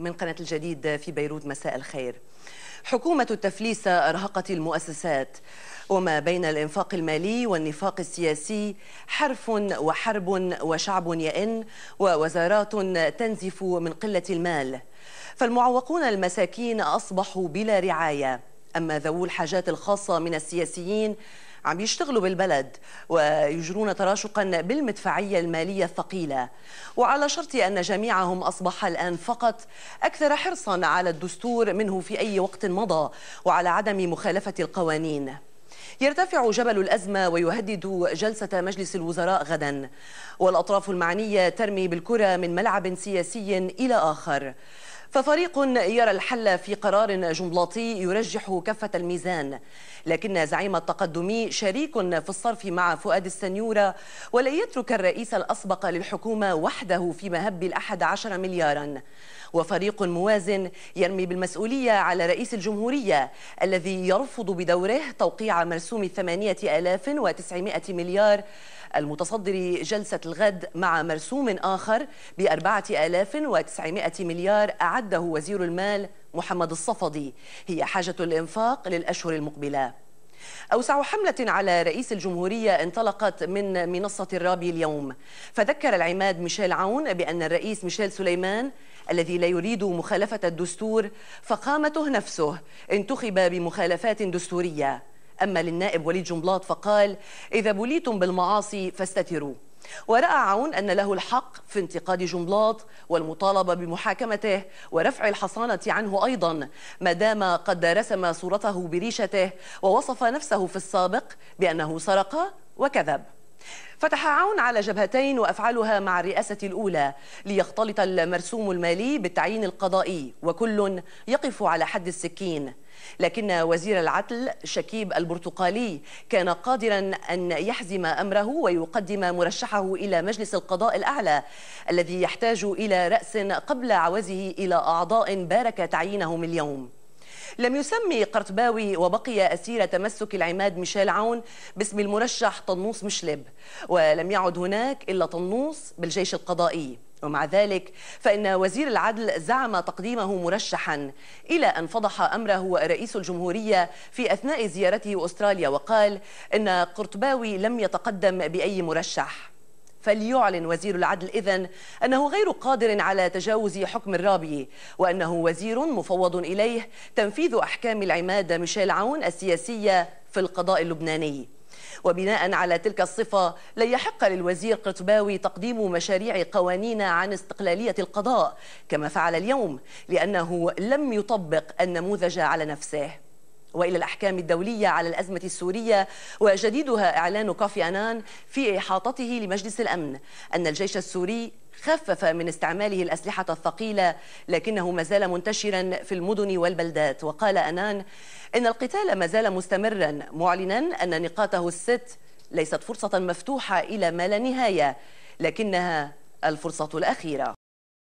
من قناة الجديد في بيروت مساء الخير حكومة التفليس أرهقت المؤسسات وما بين الإنفاق المالي والنفاق السياسي حرف وحرب وشعب يئن ووزارات تنزف من قلة المال فالمعوقون المساكين أصبحوا بلا رعاية أما ذوو الحاجات الخاصة من السياسيين عم يشتغلوا بالبلد ويجرون تراشقا بالمدفعية المالية الثقيلة وعلى شرط أن جميعهم أصبح الآن فقط أكثر حرصا على الدستور منه في أي وقت مضى وعلى عدم مخالفة القوانين يرتفع جبل الأزمة ويهدد جلسة مجلس الوزراء غدا والأطراف المعنية ترمي بالكرة من ملعب سياسي إلى آخر ففريق يرى الحل في قرار جملاطي يرجح كفة الميزان لكن زعيم التقدمي شريك في الصرف مع فؤاد السنيورة ولن يترك الرئيس الأسبق للحكومة وحده في مهب الأحد عشر مليارا وفريق موازن يرمي بالمسؤولية على رئيس الجمهورية الذي يرفض بدوره توقيع مرسوم الثمانية آلاف وتسعمائة مليار المتصدر جلسة الغد مع مرسوم آخر ب 4900 مليار أعده وزير المال محمد الصفدي هي حاجة الإنفاق للأشهر المقبلة أوسع حملة على رئيس الجمهورية انطلقت من منصة الرابي اليوم فذكر العماد ميشيل عون بأن الرئيس ميشيل سليمان الذي لا يريد مخالفة الدستور فقامته نفسه انتخب بمخالفات دستورية أما للنائب وليد جنبلاط فقال إذا بليتم بالمعاصي فاستتروا ورأى عون أن له الحق في انتقاد جنبلاط والمطالبة بمحاكمته ورفع الحصانة عنه أيضا ما دام قد رسم صورته بريشته ووصف نفسه في السابق بأنه سرق وكذب فتح عون على جبهتين وافعالها مع الرئاسة الأولى ليختلط المرسوم المالي بالتعيين القضائي وكل يقف على حد السكين لكن وزير العدل شكيب البرتقالي كان قادرا أن يحزم أمره ويقدم مرشحه إلى مجلس القضاء الأعلى الذي يحتاج إلى رأس قبل عوزه إلى أعضاء بارك تعيينهم اليوم لم يسمي قرطباوي وبقي أسير تمسك العماد ميشيل عون باسم المرشح طنوس مشلب ولم يعد هناك إلا طنوس بالجيش القضائي ومع ذلك فإن وزير العدل زعم تقديمه مرشحا إلى أن فضح أمره رئيس الجمهورية في أثناء زيارته أستراليا وقال إن قرطباوي لم يتقدم بأي مرشح فليعلن وزير العدل إذن أنه غير قادر على تجاوز حكم الرابي وأنه وزير مفوض إليه تنفيذ أحكام العمادة ميشيل عون السياسية في القضاء اللبناني وبناء على تلك الصفة لا يحق للوزير قطباوي تقديم مشاريع قوانين عن استقلالية القضاء كما فعل اليوم لأنه لم يطبق النموذج على نفسه والى الاحكام الدوليه على الازمه السوريه وجديدها اعلان كوفي انان في احاطته لمجلس الامن ان الجيش السوري خفف من استعماله الاسلحه الثقيله لكنه ما زال منتشرا في المدن والبلدات وقال انان ان القتال ما زال مستمرا معلنا ان نقاطه الست ليست فرصه مفتوحه الى ما لا نهايه لكنها الفرصه الاخيره